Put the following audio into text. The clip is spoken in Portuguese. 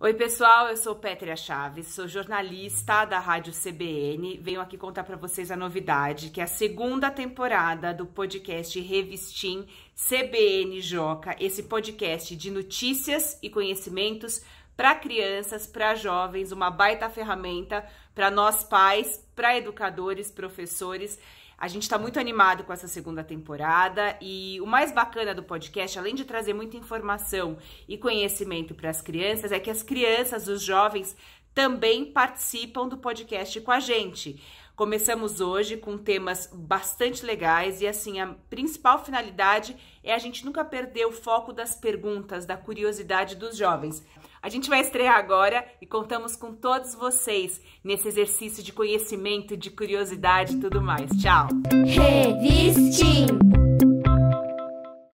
Oi, pessoal, eu sou Petria Chaves, sou jornalista da Rádio CBN. Venho aqui contar para vocês a novidade, que é a segunda temporada do podcast Revistim CBN Joca, esse podcast de notícias e conhecimentos para crianças, para jovens, uma baita ferramenta para nós pais, para educadores, professores. A gente está muito animado com essa segunda temporada e o mais bacana do podcast, além de trazer muita informação e conhecimento para as crianças, é que as crianças, os jovens, também participam do podcast com a gente. Começamos hoje com temas bastante legais e assim a principal finalidade é a gente nunca perder o foco das perguntas, da curiosidade dos jovens. A gente vai estrear agora e contamos com todos vocês nesse exercício de conhecimento, de curiosidade e tudo mais. Tchau. Revistim.